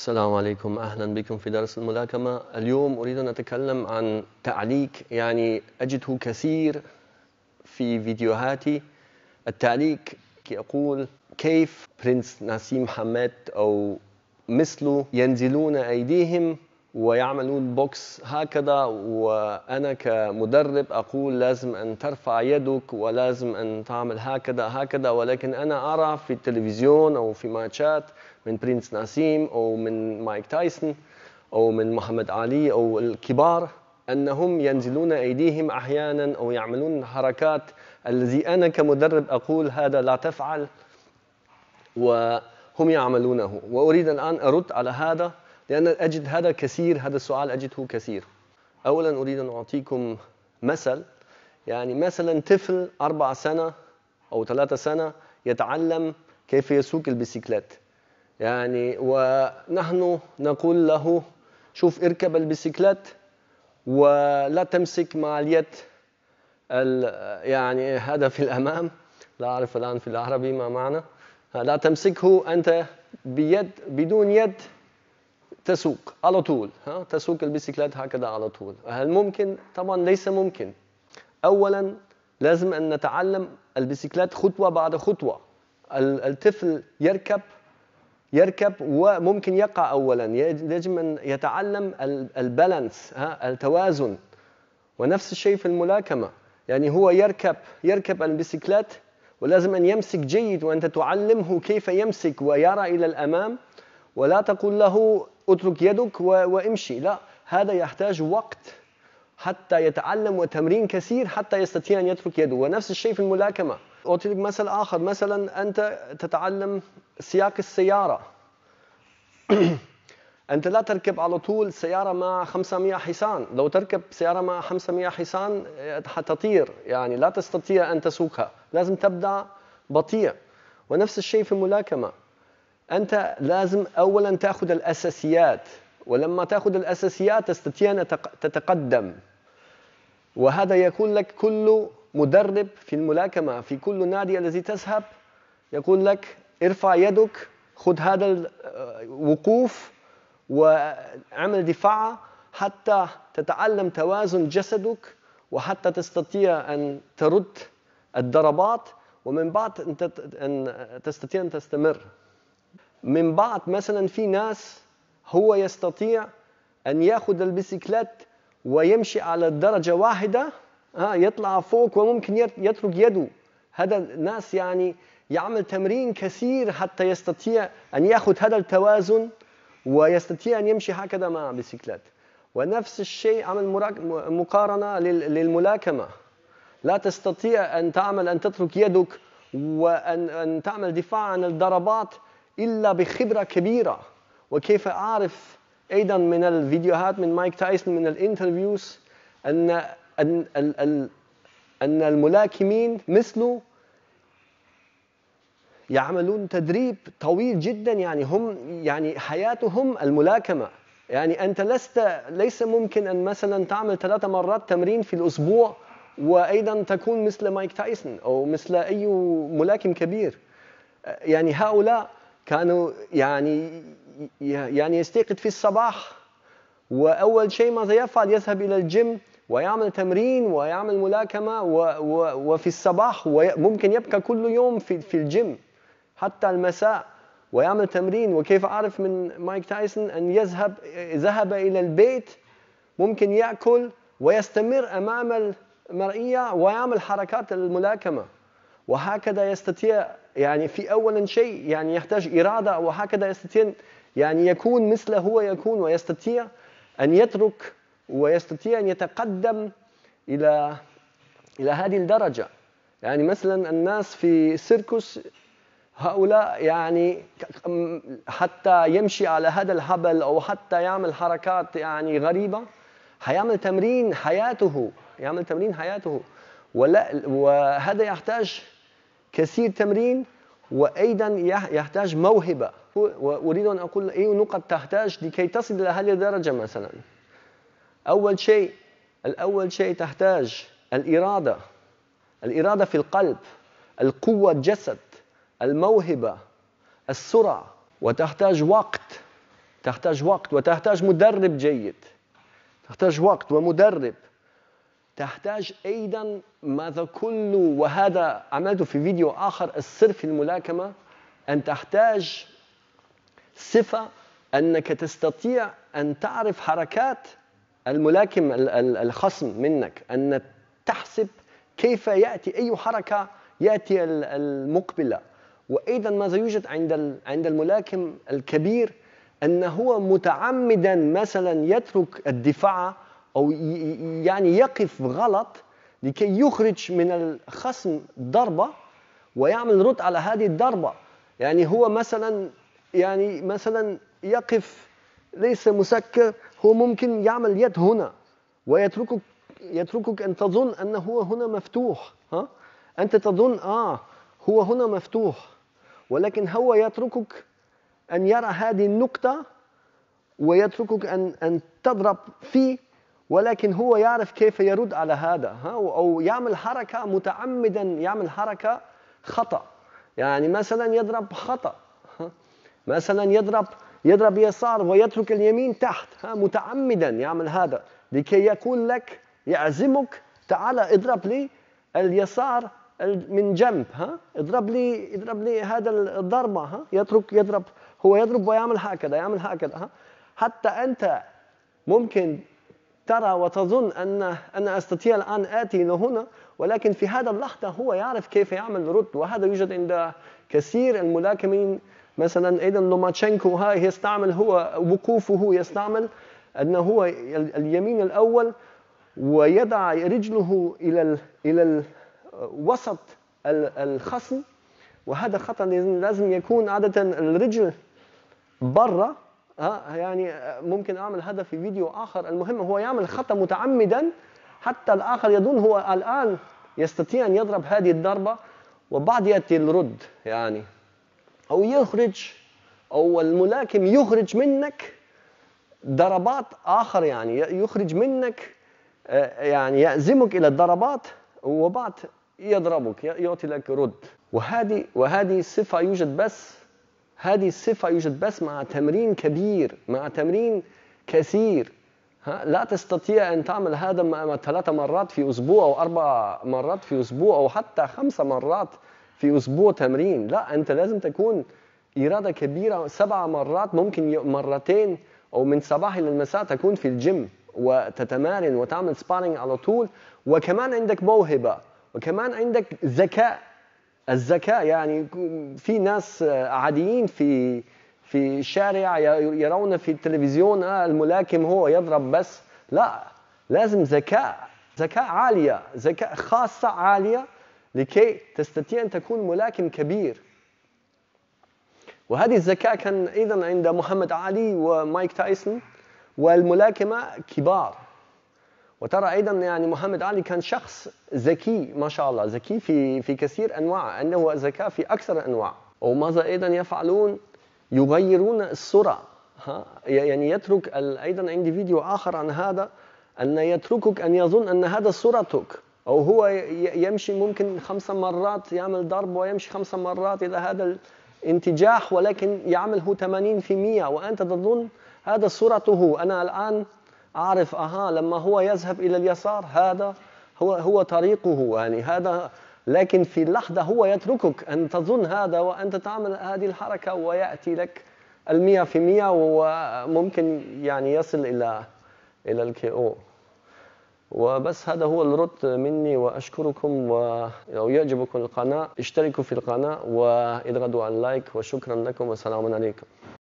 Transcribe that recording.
السلام عليكم أهلا بكم في درس الملاكمة اليوم أريد أن أتكلم عن تعليق يعني أجده كثير في فيديوهاتي التعليق يقول كيف برنس نسيم حماد أو مثله ينزلون أيديهم ويعملون بوكس هكذا وانا كمدرب اقول لازم ان ترفع يدك ولازم ان تعمل هكذا هكذا ولكن انا ارى في التلفزيون او في ماتشات من برنس ناسيم او من مايك تايسون او من محمد علي او الكبار انهم ينزلون ايديهم احيانا او يعملون حركات الذي انا كمدرب اقول هذا لا تفعل وهم يعملونه واريد الان ارد على هذا لأن أجد هذا كثير هذا السؤال أجده كثير أولا أريد أن أعطيكم مثل يعني مثلا طفل أربع سنة أو ثلاثة سنة يتعلم كيف يسوق البسيكلات يعني ونحن نقول له شوف اركب البسيكلات ولا تمسك مع اليد يعني هذا في الأمام لا أعرف الآن في العربي ما معنى لا تمسكه أنت بيد بدون يد تسوق على طول ها تسوق البيسيكلات هكذا على طول هل ممكن طبعا ليس ممكن اولا لازم ان نتعلم البيسيكلات خطوه بعد خطوه الطفل يركب يركب وممكن يقع اولا يجب ان يتعلم البالانس ها التوازن ونفس الشيء في الملاكمه يعني هو يركب يركب البيسيكلات ولازم ان يمسك جيد وانت تعلمه كيف يمسك ويرى الى الامام ولا تقول له اترك يدك وامشي لا هذا يحتاج وقت حتى يتعلم وتمرين كثير حتى يستطيع أن يترك يده ونفس الشيء في الملاكمة أعطي لك مثل آخر مثلا أنت تتعلم سياق السيارة أنت لا تركب على طول سيارة مع 500 حصان لو تركب سيارة مع 500 حصان حتطير يعني لا تستطيع أن تسوقها لازم تبدأ بطيء ونفس الشيء في الملاكمة أنت لازم أولا تأخذ الأساسيات ولما تأخذ الأساسيات تستطيع أن تتقدم وهذا يقول لك كل مدرب في الملاكمة في كل نادي الذي تذهب يقول لك ارفع يدك خذ هذا الوقوف وعمل دفاع حتى تتعلم توازن جسدك وحتى تستطيع أن ترد الضربات ومن بعد أن تستطيع أن تستمر من بعض مثلا في ناس هو يستطيع أن يأخذ البسيكلات ويمشي على الدرجة واحدة ها آه، يطلع فوق وممكن يترك يده هذا الناس يعني يعمل تمرين كثير حتى يستطيع أن يأخذ هذا التوازن ويستطيع أن يمشي هكذا مع بسيكلات ونفس الشيء عمل مقارنة للملاكمة لا تستطيع أن تعمل أن تترك يدك وأن أن تعمل دفاع عن الضربات إلا بخبرة كبيرة وكيف أعرف أيضا من الفيديوهات من مايك تايسون من الانترفيوز أن أن أن الملاكمين مثله يعملون تدريب طويل جدا يعني هم يعني حياتهم الملاكمة يعني أنت لست ليس ممكن أن مثلا تعمل ثلاثة مرات تمرين في الأسبوع وأيضا تكون مثل مايك تايسون أو مثل أي ملاكم كبير يعني هؤلاء كانوا يعني يعني يستيقظ في الصباح واول شيء ماذا يفعل يذهب الى الجيم ويعمل تمرين ويعمل ملاكمه و و وفي الصباح وممكن يبقى كل يوم في في الجيم حتى المساء ويعمل تمرين وكيف اعرف من مايك تايسون ان يذهب ذهب الى البيت ممكن ياكل ويستمر امام المرئيه ويعمل حركات الملاكمه وهكذا يستطيع يعني في أولا شيء يعني يحتاج إرادة وهكذا يستطيع يعني يكون مثل هو يكون ويستطيع أن يترك ويستطيع أن يتقدم إلى إلى هذه الدرجة يعني مثلا الناس في سيركوس هؤلاء يعني حتى يمشي على هذا الهبل أو حتى يعمل حركات يعني غريبة حيعمل تمرين حياته يعمل تمرين حياته ولا وهذا يحتاج كثير تمرين وأيضا يحتاج موهبة وأريد أن أقول أي نقط تحتاج لكي تصل إلى هذه الدرجة مثلا أول شيء الأول شيء تحتاج الإرادة الإرادة في القلب القوة الجسد الموهبة السرعة وتحتاج وقت تحتاج وقت وتحتاج مدرب جيد تحتاج وقت ومدرب تحتاج أيضا ماذا كل وهذا عملته في فيديو آخر السر في الملاكمة أن تحتاج صفة أنك تستطيع أن تعرف حركات الملاكم الخصم منك أن تحسب كيف يأتي أي حركة يأتي المقبلة وأيضا ماذا يوجد عند عند الملاكم الكبير أن هو متعمدا مثلا يترك الدفاع أو يعني يقف غلط لكي يخرج من الخصم ضربة ويعمل رد على هذه الضربة يعني هو مثلا يعني مثلا يقف ليس مسكر هو ممكن يعمل يد هنا ويتركك يتركك أن تظن أن هو هنا مفتوح ها؟ أنت تظن آه هو هنا مفتوح ولكن هو يتركك أن يرى هذه النقطة ويتركك أن أن تضرب فيه ولكن هو يعرف كيف يرد على هذا ها أو يعمل حركة متعمدا يعمل حركة خطأ يعني مثلا يضرب خطأ مثلا يضرب يضرب يسار ويترك اليمين تحت ها متعمدا يعمل هذا لكي يقول لك يعزمك تعال اضرب لي اليسار من جنب ها اضرب لي اضرب لي هذا الضربه ها يترك يضرب هو يضرب ويعمل هكذا يعمل هكذا ها حتى انت ممكن ترى وتظن أن أنا أستطيع الآن آتي إلى هنا ولكن في هذا اللحظة هو يعرف كيف يعمل رد وهذا يوجد عند كثير الملاكمين مثلا أيضا لوماتشينكو هاي يستعمل هو وقوفه يستعمل أن هو اليمين الأول ويضع رجله إلى إلى وسط الخصم وهذا خطأ لازم يكون عادة الرجل برا يعني، اه يعني ممكن اعمل هذا في فيديو اخر المهم هو يعمل خطا متعمدا حتى الاخر يظن هو الان يستطيع ان يضرب هذه الضربه وبعد ياتي الرد يعني او يخرج او الملاكم يخرج منك ضربات اخر يعني يخرج منك آه، يعني يأزمك الى الضربات وبعد يضربك يعطي لك رد وهذه وهذه صفه يوجد بس هذه الصفة يوجد بس مع تمرين كبير مع تمرين كثير ها؟ لا تستطيع أن تعمل هذا مع ثلاث مرات في أسبوع أو أربع مرات في أسبوع أو حتى خمس مرات في أسبوع تمرين لا أنت لازم تكون إرادة كبيرة سبع مرات ممكن مرتين أو من صباح إلى المساء تكون في الجيم وتتمارن وتعمل سبارينج على طول وكمان عندك موهبة وكمان عندك ذكاء الذكاء يعني في ناس عاديين في في الشارع يرون في التلفزيون آه، الملاكم هو يضرب بس لا لازم ذكاء ذكاء عالية ذكاء خاصة عالية لكي تستطيع أن تكون ملاكم كبير وهذه الذكاء كان أيضا عند محمد علي ومايك تايسون والملاكمة كبار وترى ايضا يعني محمد علي كان شخص ذكي ما شاء الله ذكي في في كثير انواع انه ذكاء في اكثر انواع وماذا ايضا يفعلون يغيرون الصوره ها يعني يترك ايضا عندي فيديو اخر عن هذا ان يتركك ان يظن ان هذا صورتك او هو يمشي ممكن خمس مرات يعمل ضرب ويمشي خمس مرات الى هذا الانتجاح ولكن يعمله 80% وانت تظن هذا صورته انا الان أعرف أها لما هو يذهب إلى اليسار هذا هو هو طريقه يعني هذا لكن في اللحظه هو يتركك أن تظن هذا وأنت تعمل هذه الحركة ويأتي لك المية في مية وممكن يعني يصل إلى إلى الكي أو وبس هذا هو الرد مني وأشكركم ولو يعجبكم القناة اشتركوا في القناة واضغطوا على اللايك وشكرا لكم والسلام عليكم